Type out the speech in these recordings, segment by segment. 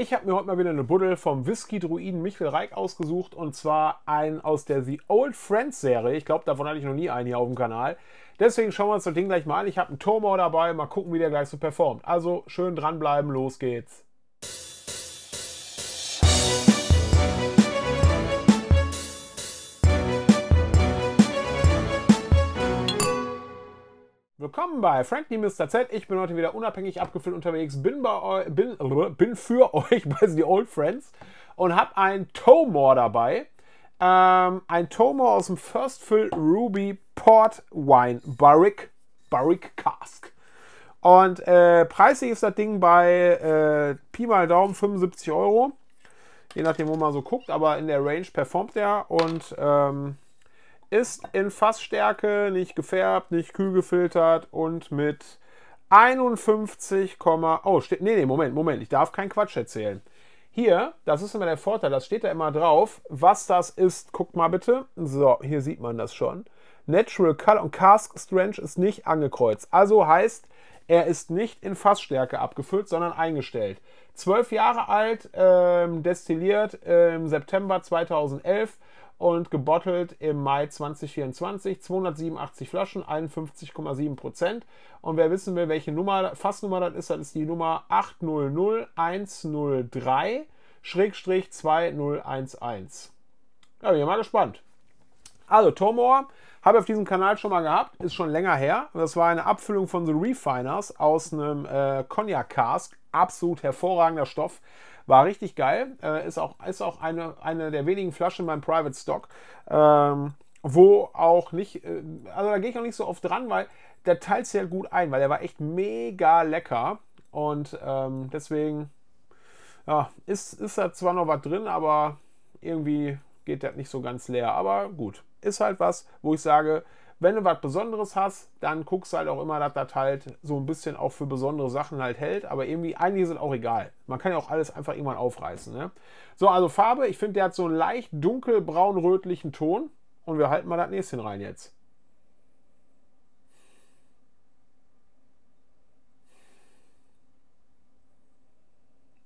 Ich habe mir heute mal wieder eine Buddel vom Whisky-Druiden Michael Reich ausgesucht und zwar einen aus der The Old Friends Serie. Ich glaube, davon hatte ich noch nie einen hier auf dem Kanal. Deswegen schauen wir uns das Ding gleich mal an. Ich habe einen Turmor dabei, mal gucken, wie der gleich so performt. Also schön dranbleiben, los geht's. willkommen bei Friendly Mr. Z. Ich bin heute wieder unabhängig abgefüllt unterwegs, bin, bei bin, bin für euch bei The Old Friends und habe ein Tomor dabei. Ähm, ein Tomor aus dem First Fill Ruby Port Wine Barrick, Barrick Cask. Und äh, preislich ist das Ding bei äh, Pi mal Daumen 75 Euro. Je nachdem, wo man so guckt, aber in der Range performt er und. Ähm, ist in Fassstärke, nicht gefärbt, nicht kühl gefiltert und mit 51, oh, steht, nee, nee, Moment, Moment, ich darf keinen Quatsch erzählen. Hier, das ist immer der Vorteil, das steht da immer drauf, was das ist. Guckt mal bitte. So, hier sieht man das schon. Natural Color und Cask Strange ist nicht angekreuzt. Also heißt, er ist nicht in Fassstärke abgefüllt, sondern eingestellt. Zwölf Jahre alt, ähm, destilliert äh, im September 2011 und gebottelt im Mai 2024 287 Flaschen, 51,7 Prozent. Und wer wissen will, welche Nummer, Fassnummer das ist, das ist die Nummer 800103 2011. Ja, bin ich mal gespannt. Also, Tomor habe ich auf diesem Kanal schon mal gehabt, ist schon länger her. Das war eine Abfüllung von The Refiners aus einem äh, Cognac Cask. Absolut hervorragender Stoff. War richtig geil. Äh, ist auch, ist auch eine, eine der wenigen Flaschen in meinem Private Stock, ähm, wo auch nicht, äh, also da gehe ich auch nicht so oft dran, weil der teilt sehr gut ein, weil der war echt mega lecker. Und ähm, deswegen ja, ist, ist da zwar noch was drin, aber irgendwie geht das nicht so ganz leer. Aber gut, ist halt was, wo ich sage, wenn du was Besonderes hast, dann guckst du halt auch immer, dass das halt so ein bisschen auch für besondere Sachen halt hält. Aber irgendwie, einige sind auch egal. Man kann ja auch alles einfach irgendwann aufreißen. Ne? So, also Farbe. Ich finde, der hat so einen leicht dunkelbraun-rötlichen Ton. Und wir halten mal das nächste rein jetzt.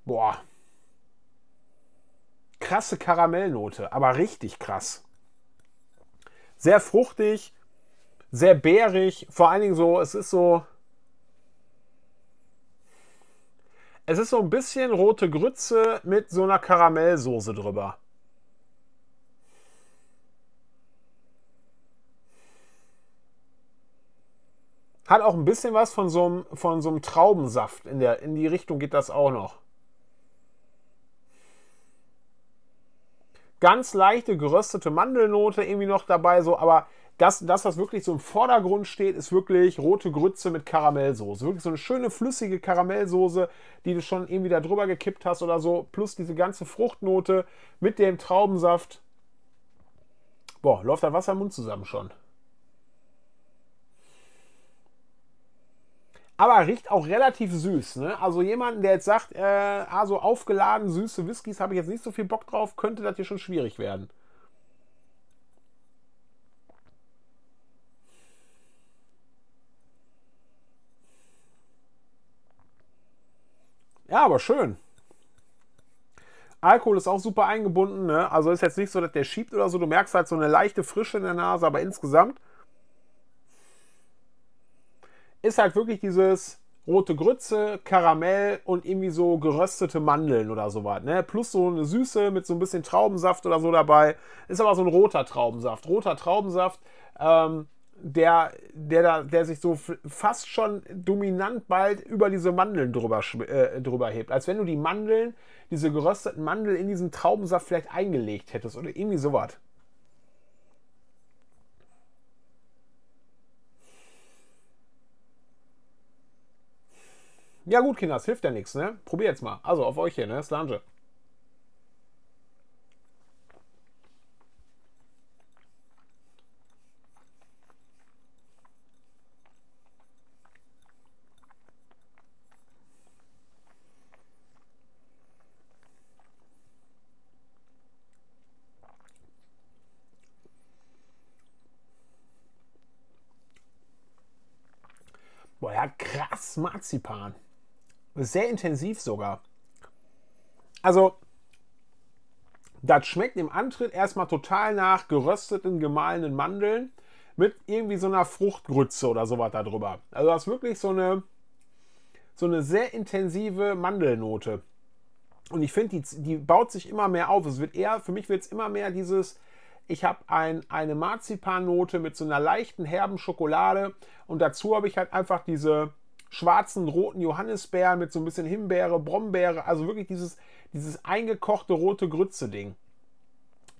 Boah. Krasse Karamellnote, aber richtig krass. Sehr fruchtig, sehr bärig. Vor allen Dingen so, es ist so. Es ist so ein bisschen rote Grütze mit so einer Karamellsoße drüber. Hat auch ein bisschen was von so einem, von so einem Traubensaft. In, der, in die Richtung geht das auch noch. Ganz leichte geröstete Mandelnote irgendwie noch dabei, so, aber das, das, was wirklich so im Vordergrund steht, ist wirklich rote Grütze mit Karamellsoße. Wirklich so eine schöne flüssige Karamellsoße, die du schon irgendwie da drüber gekippt hast oder so. Plus diese ganze Fruchtnote mit dem Traubensaft. Boah, läuft da Wasser im Mund zusammen schon. aber riecht auch relativ süß. Ne? Also jemanden, der jetzt sagt, äh, also aufgeladen süße Whiskys habe ich jetzt nicht so viel Bock drauf, könnte das hier schon schwierig werden. Ja, aber schön. Alkohol ist auch super eingebunden. Ne? Also ist jetzt nicht so, dass der schiebt oder so. Du merkst halt so eine leichte Frische in der Nase, aber insgesamt ist halt wirklich dieses rote Grütze, Karamell und irgendwie so geröstete Mandeln oder sowas. Ne? Plus so eine Süße mit so ein bisschen Traubensaft oder so dabei. Ist aber so ein roter Traubensaft. Roter Traubensaft ähm, der, der, da, der sich so fast schon dominant bald über diese Mandeln drüber, äh, drüber hebt. Als wenn du die Mandeln, diese gerösteten Mandeln in diesen Traubensaft vielleicht eingelegt hättest oder irgendwie sowas. Ja gut, Kinder, es hilft ja nichts, ne? Probier jetzt mal. Also auf euch hier, ne? Slange. Boah, ja, krass Marzipan. Sehr intensiv sogar. Also, das schmeckt im Antritt erstmal total nach gerösteten, gemahlenen Mandeln mit irgendwie so einer Fruchtgrütze oder sowas darüber. Also das ist wirklich so eine, so eine sehr intensive Mandelnote. Und ich finde, die, die baut sich immer mehr auf. Es wird eher, für mich wird es immer mehr dieses ich habe ein, eine Marzipannote mit so einer leichten herben Schokolade und dazu habe ich halt einfach diese schwarzen, roten Johannisbeeren mit so ein bisschen Himbeere, Brombeere, also wirklich dieses, dieses eingekochte rote Grütze-Ding.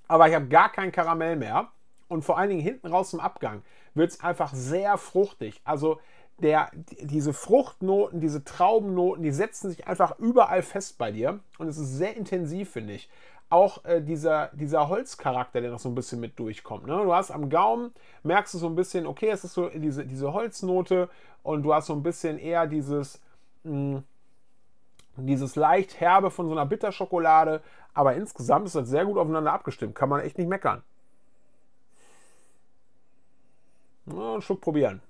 Aber ich habe gar kein Karamell mehr und vor allen Dingen hinten raus zum Abgang wird es einfach sehr fruchtig. Also der, diese Fruchtnoten, diese Traubennoten, die setzen sich einfach überall fest bei dir und es ist sehr intensiv, finde ich auch äh, dieser, dieser Holzcharakter, der noch so ein bisschen mit durchkommt. Ne? Du hast am Gaumen, merkst du so ein bisschen, okay, es ist so diese, diese Holznote und du hast so ein bisschen eher dieses, mh, hm, dieses leicht herbe von so einer Bitterschokolade. Aber insgesamt ist das sehr gut aufeinander abgestimmt. Kann man echt nicht meckern. Na, einen Schluck probieren.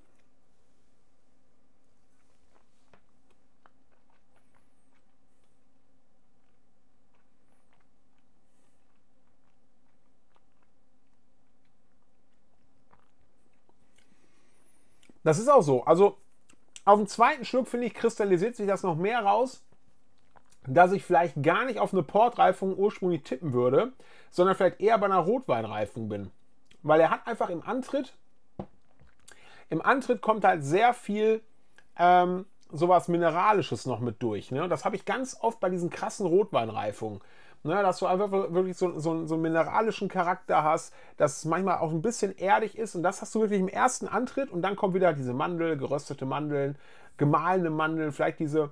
Das ist auch so. Also auf dem zweiten Schluck, finde ich, kristallisiert sich das noch mehr raus, dass ich vielleicht gar nicht auf eine Portreifung ursprünglich tippen würde, sondern vielleicht eher bei einer Rotweinreifung bin. Weil er hat einfach im Antritt, im Antritt kommt halt sehr viel ähm, sowas Mineralisches noch mit durch. Ne? Das habe ich ganz oft bei diesen krassen Rotweinreifungen. Ne? Dass du einfach wirklich so, so, so einen mineralischen Charakter hast, dass es manchmal auch ein bisschen erdig ist. Und das hast du wirklich im ersten Antritt. Und dann kommt wieder diese Mandel, geröstete Mandeln, gemahlene Mandeln, vielleicht diese,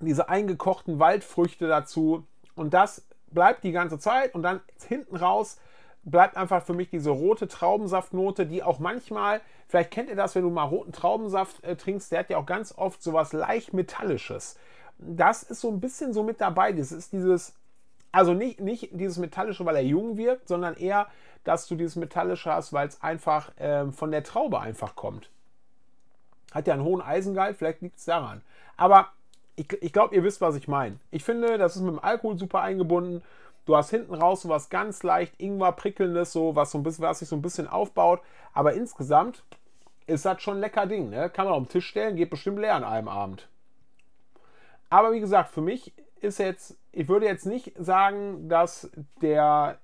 diese eingekochten Waldfrüchte dazu. Und das bleibt die ganze Zeit. Und dann hinten raus bleibt einfach für mich diese rote Traubensaftnote, die auch manchmal, vielleicht kennt ihr das, wenn du mal roten Traubensaft äh, trinkst, der hat ja auch ganz oft so was leicht metallisches das ist so ein bisschen so mit dabei. Das ist dieses, also nicht, nicht dieses Metallische, weil er jung wirkt, sondern eher, dass du dieses Metallische hast, weil es einfach ähm, von der Traube einfach kommt. Hat ja einen hohen Eisengehalt, vielleicht liegt es daran. Aber ich, ich glaube, ihr wisst, was ich meine. Ich finde, das ist mit dem Alkohol super eingebunden. Du hast hinten raus so was ganz leicht Ingwer-prickelndes, so was, so ein bisschen, was sich so ein bisschen aufbaut. Aber insgesamt ist das schon ein lecker Ding. Ne? Kann man auf den Tisch stellen, geht bestimmt leer an einem Abend. Aber wie gesagt, für mich ist jetzt, ich würde jetzt nicht sagen, dass der,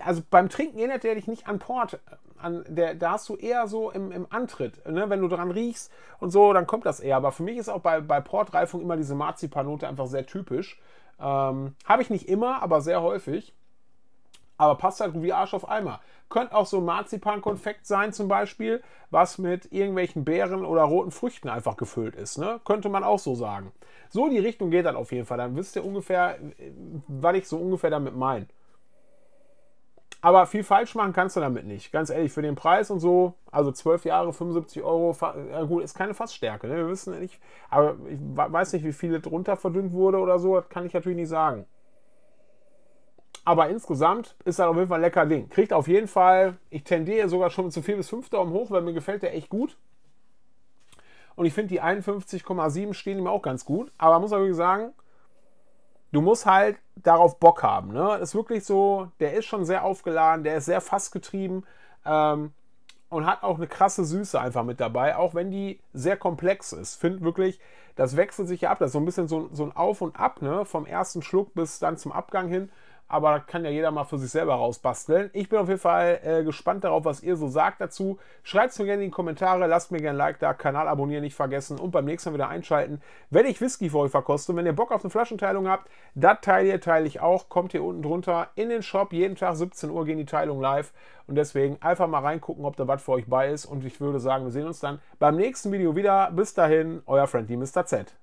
also beim Trinken erinnert der dich nicht an Port. An der, da hast du eher so im, im Antritt, ne? wenn du dran riechst und so, dann kommt das eher. Aber für mich ist auch bei, bei Portreifung immer diese Marzipanote einfach sehr typisch. Ähm, Habe ich nicht immer, aber sehr häufig aber passt halt wie Arsch auf Eimer. Könnte auch so Marzipan-Konfekt sein zum Beispiel, was mit irgendwelchen Beeren oder roten Früchten einfach gefüllt ist. Ne? Könnte man auch so sagen. So die Richtung geht das halt auf jeden Fall. Dann wisst ihr ungefähr, was ich so ungefähr damit meine. Aber viel falsch machen kannst du damit nicht. Ganz ehrlich, für den Preis und so, also 12 Jahre, 75 Euro, ja gut, ist keine Fassstärke. Ne? Wir wissen nicht, aber ich weiß nicht, wie viel drunter verdünnt wurde oder so, das kann ich natürlich nicht sagen. Aber insgesamt ist das auf jeden Fall ein lecker Ding. Kriegt auf jeden Fall, ich tendiere sogar schon zu 4 bis 5 Daumen hoch, weil mir gefällt der echt gut. Und ich finde, die 51,7 stehen ihm auch ganz gut. Aber muss man sagen, du musst halt darauf Bock haben. Ne? Ist wirklich so, der ist schon sehr aufgeladen, der ist sehr fassgetrieben ähm, und hat auch eine krasse Süße einfach mit dabei, auch wenn die sehr komplex ist. Find wirklich, das wechselt sich ja ab. Das ist so ein bisschen so, so ein Auf und Ab, ne? Vom ersten Schluck bis dann zum Abgang hin aber das kann ja jeder mal für sich selber rausbasteln. Ich bin auf jeden Fall äh, gespannt darauf, was ihr so sagt dazu. Schreibt es mir gerne in die Kommentare, lasst mir gerne ein Like da, Kanal abonnieren nicht vergessen und beim nächsten Mal wieder einschalten, wenn ich Whisky für euch verkoste. Und wenn ihr Bock auf eine Flaschenteilung habt, das Teil hier teile ich auch. Kommt hier unten drunter in den Shop. Jeden Tag 17 Uhr gehen die Teilungen live. Und deswegen einfach mal reingucken, ob da was für euch bei ist. Und ich würde sagen, wir sehen uns dann beim nächsten Video wieder. Bis dahin, euer Friendly Mr. Z.